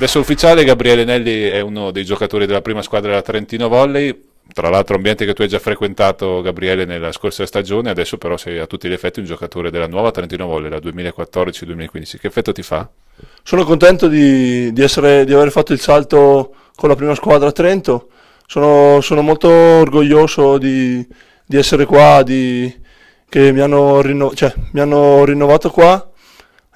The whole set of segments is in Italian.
Adesso ufficiale Gabriele Nelli è uno dei giocatori della prima squadra della Trentino Volley, tra l'altro ambiente che tu hai già frequentato Gabriele nella scorsa stagione, adesso però sei a tutti gli effetti un giocatore della nuova Trentino Volley, la 2014-2015. Che effetto ti fa? Sono contento di, di, essere, di, aver fatto il salto con la prima squadra a Trento, sono, sono molto orgoglioso di, di essere qua, che mi hanno, rinno, cioè, mi hanno rinnovato qua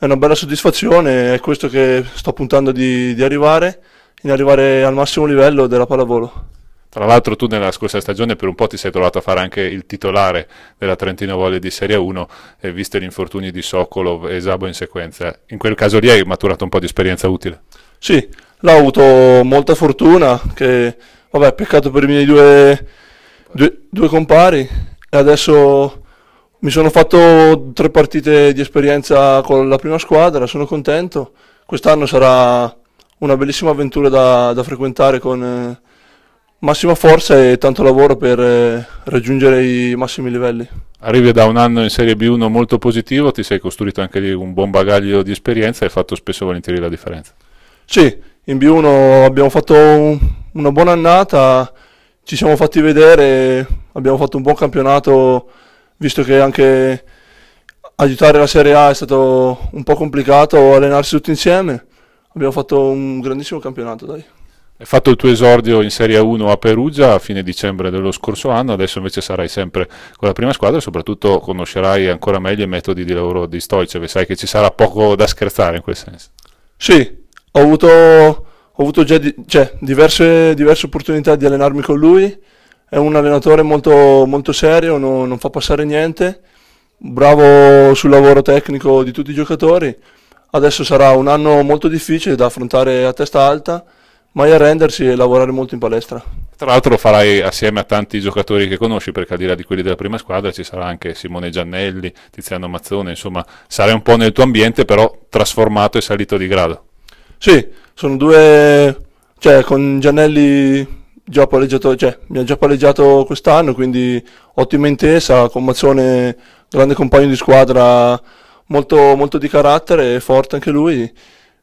è una bella soddisfazione, è questo che sto puntando di, di arrivare, in arrivare al massimo livello della pallavolo. Tra l'altro tu nella scorsa stagione per un po' ti sei trovato a fare anche il titolare della Trentino Volley di Serie 1, eh, visto gli infortuni di Sokolov e Zabo in sequenza. In quel caso lì hai maturato un po' di esperienza utile? Sì, l'ho avuto molta fortuna, che vabbè, peccato per i miei due, due, due compari, e adesso mi sono fatto tre partite di esperienza con la prima squadra, sono contento. Quest'anno sarà una bellissima avventura da, da frequentare con eh, massima forza e tanto lavoro per eh, raggiungere i massimi livelli. Arrivi da un anno in Serie B1 molto positivo, ti sei costruito anche lì un buon bagaglio di esperienza e hai fatto spesso e volentieri la differenza. Sì, in B1 abbiamo fatto un, una buona annata, ci siamo fatti vedere, abbiamo fatto un buon campionato visto che anche aiutare la Serie A è stato un po' complicato, allenarsi tutti insieme. Abbiamo fatto un grandissimo campionato, dai. Hai fatto il tuo esordio in Serie 1 a Perugia a fine dicembre dello scorso anno, adesso invece sarai sempre con la prima squadra e soprattutto conoscerai ancora meglio i metodi di lavoro di Stoicev, sai che ci sarà poco da scherzare in quel senso. Sì, ho avuto, ho avuto già di, cioè, diverse, diverse opportunità di allenarmi con lui, è un allenatore molto, molto serio, non, non fa passare niente, bravo sul lavoro tecnico di tutti i giocatori. Adesso sarà un anno molto difficile da affrontare a testa alta, mai arrendersi e lavorare molto in palestra. Tra l'altro lo farai assieme a tanti giocatori che conosci, perché al di là di quelli della prima squadra ci sarà anche Simone Giannelli, Tiziano Mazzone, insomma sarai un po' nel tuo ambiente però trasformato e salito di grado. Sì, sono due, cioè con Giannelli già pareggiato, cioè, abbiamo già palleggiato quest'anno, quindi ottima intesa, con Mazzone grande compagno di squadra, molto, molto di carattere, e forte anche lui.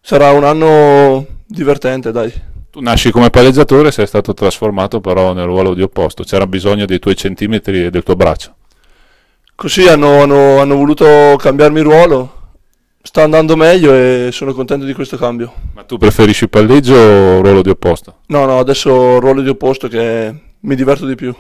Sarà un anno divertente, dai. Tu nasci come palleggiatore, sei stato trasformato però nel ruolo di opposto, c'era bisogno dei tuoi centimetri e del tuo braccio. Così hanno, hanno, hanno voluto cambiarmi ruolo, sta andando meglio e sono contento di questo cambio. Ma tu preferisci il palleggio o il ruolo di opposto? No, no, adesso ruolo di opposto che mi diverto di più.